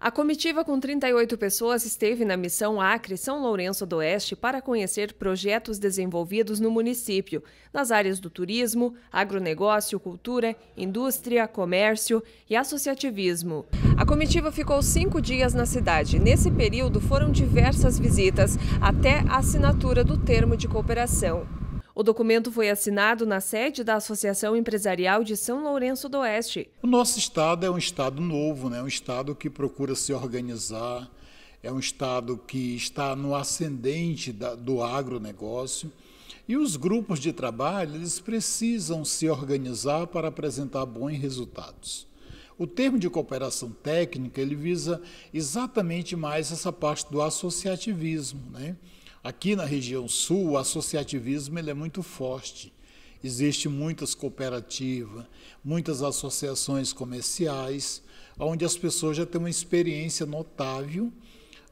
A comitiva com 38 pessoas esteve na missão Acre São Lourenço do Oeste para conhecer projetos desenvolvidos no município, nas áreas do turismo, agronegócio, cultura, indústria, comércio e associativismo. A comitiva ficou cinco dias na cidade. Nesse período foram diversas visitas até a assinatura do termo de cooperação. O documento foi assinado na sede da Associação Empresarial de São Lourenço do Oeste. O nosso estado é um estado novo, né? um estado que procura se organizar, é um estado que está no ascendente da, do agronegócio. E os grupos de trabalho, eles precisam se organizar para apresentar bons resultados. O termo de cooperação técnica, ele visa exatamente mais essa parte do associativismo, né? Aqui na região sul, o associativismo ele é muito forte. Existem muitas cooperativas, muitas associações comerciais, onde as pessoas já têm uma experiência notável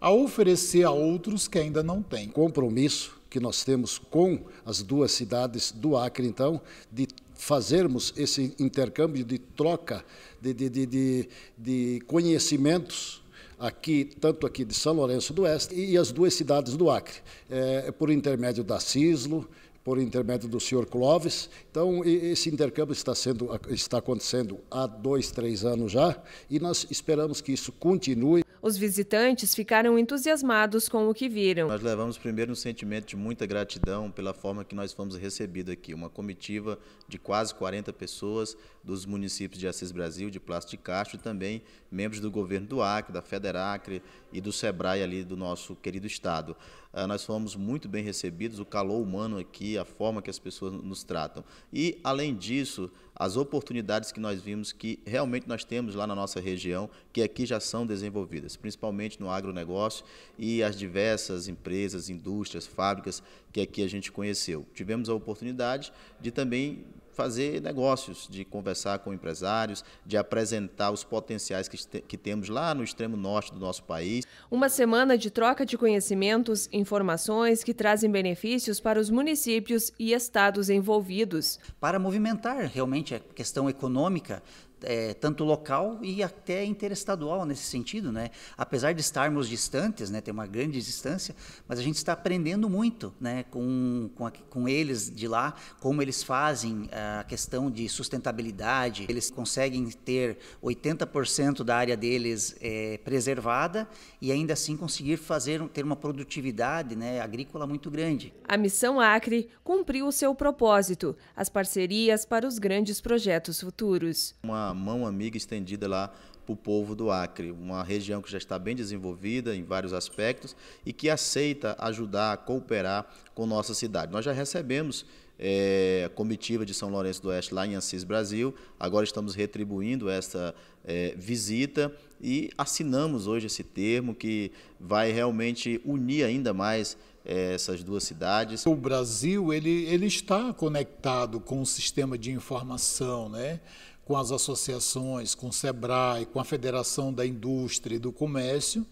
a oferecer a outros que ainda não têm. Compromisso que nós temos com as duas cidades do Acre, então, de fazermos esse intercâmbio de troca de, de, de, de conhecimentos aqui, tanto aqui de São Lourenço do Oeste e as duas cidades do Acre, é, é, por intermédio da CISLO, por intermédio do senhor Clóvis. Então, esse intercâmbio está, sendo, está acontecendo há dois, três anos já, e nós esperamos que isso continue. Os visitantes ficaram entusiasmados com o que viram. Nós levamos primeiro um sentimento de muita gratidão pela forma que nós fomos recebidos aqui. Uma comitiva de quase 40 pessoas dos municípios de Assis Brasil, de Plácido de Castro e também membros do governo do Acre, da Federacre e do Sebrae ali do nosso querido estado. Ah, nós fomos muito bem recebidos, o calor humano aqui, a forma que as pessoas nos tratam. E, além disso, as oportunidades que nós vimos que realmente nós temos lá na nossa região, que aqui já são desenvolvidas, principalmente no agronegócio e as diversas empresas, indústrias, fábricas que aqui a gente conheceu. Tivemos a oportunidade de também fazer negócios, de conversar com empresários, de apresentar os potenciais que, que temos lá no extremo norte do nosso país. Uma semana de troca de conhecimentos, informações que trazem benefícios para os municípios e estados envolvidos. Para movimentar realmente a questão econômica é, tanto local e até interestadual nesse sentido, né? Apesar de estarmos distantes, né, tem uma grande distância, mas a gente está aprendendo muito, né, com com, a, com eles de lá, como eles fazem a questão de sustentabilidade, eles conseguem ter 80% da área deles é, preservada e ainda assim conseguir fazer ter uma produtividade, né, agrícola muito grande. A missão Acre cumpriu o seu propósito, as parcerias para os grandes projetos futuros. Uma mão amiga estendida lá para o povo do Acre, uma região que já está bem desenvolvida em vários aspectos e que aceita ajudar, cooperar com nossa cidade. Nós já recebemos é, a comitiva de São Lourenço do Oeste lá em Assis Brasil, agora estamos retribuindo essa é, visita e assinamos hoje esse termo que vai realmente unir ainda mais é, essas duas cidades. O Brasil ele, ele está conectado com o sistema de informação, né? com as associações, com o SEBRAE, com a Federação da Indústria e do Comércio.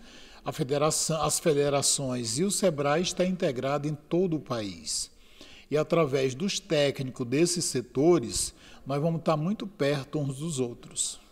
Federação, as federações e o SEBRAE está integrado em todo o país. E através dos técnicos desses setores, nós vamos estar muito perto uns dos outros.